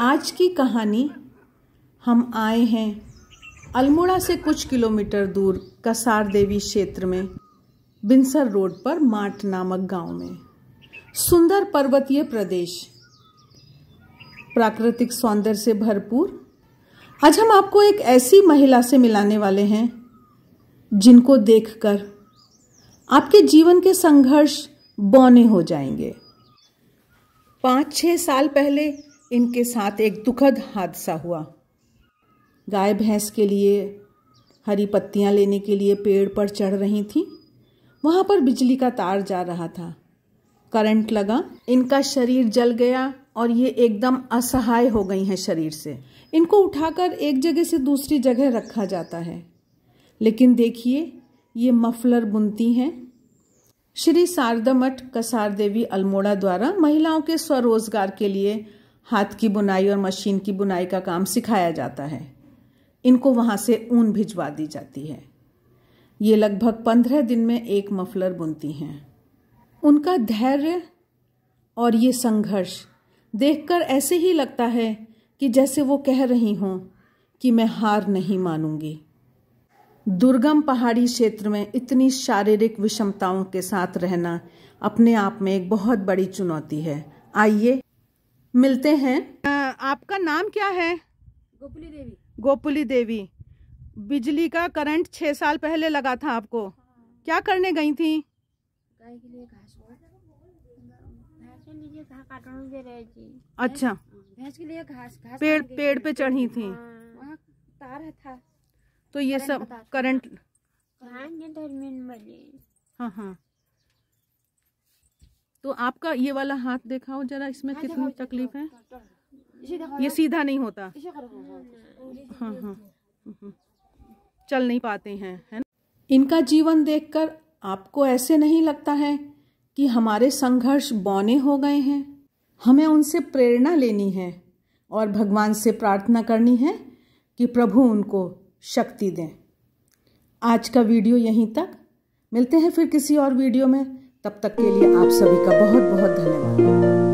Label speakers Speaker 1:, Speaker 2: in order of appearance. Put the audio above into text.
Speaker 1: आज की कहानी हम आए हैं अल्मोड़ा से कुछ किलोमीटर दूर कसार देवी क्षेत्र में बिनसर रोड पर माट नामक गांव में सुंदर पर्वतीय प्रदेश प्राकृतिक सौंदर्य से भरपूर आज हम आपको एक ऐसी महिला से मिलाने वाले हैं जिनको देखकर आपके जीवन के संघर्ष बौने हो जाएंगे पाँच छः साल पहले इनके साथ एक दुखद हादसा हुआ गाय भैंस के लिए हरी पत्तियां लेने के लिए पेड़ पर चढ़ रही थी वहाँ पर बिजली का तार जा रहा था करंट लगा इनका शरीर जल गया और ये एकदम असहाय हो गई हैं शरीर से इनको उठाकर एक जगह से दूसरी जगह रखा जाता है लेकिन देखिए ये मफलर बुनती हैं श्री शारदा मठ कसार देवी अल्मोड़ा द्वारा महिलाओं के स्वरोजगार के लिए हाथ की बुनाई और मशीन की बुनाई का काम सिखाया जाता है इनको वहाँ से ऊन भिजवा दी जाती है ये लगभग पंद्रह दिन में एक मफलर बुनती हैं उनका धैर्य और ये संघर्ष देखकर ऐसे ही लगता है कि जैसे वो कह रही हों कि मैं हार नहीं मानूंगी दुर्गम पहाड़ी क्षेत्र में इतनी शारीरिक विषमताओं के साथ रहना अपने आप में एक बहुत बड़ी चुनौती है आइए मिलते हैं आ, आपका नाम क्या है गोपुली देवी गोपुली देवी बिजली का करंट छः साल पहले लगा था आपको हाँ। क्या करने गई थी गाय के लिए घास अच्छा भैंस के लिए घास घास पेड़ पेड़ पे चढ़ी थी हाँ। तार था तो ये सब करंट हाँ हाँ, हाँ। तो आपका ये वाला हाथ देखा हो जरा इसमें कितनी तकलीफ है ये सीधा नहीं होता हाँ हाँ।, हाँ हाँ चल नहीं पाते हैं है ना इनका जीवन देखकर आपको ऐसे नहीं लगता है कि हमारे संघर्ष बौने हो गए हैं हमें उनसे प्रेरणा लेनी है और भगवान से प्रार्थना करनी है कि प्रभु उनको शक्ति दें आज का वीडियो यहीं तक मिलते हैं फिर किसी और वीडियो में तब तक के लिए आप सभी का बहुत बहुत धन्यवाद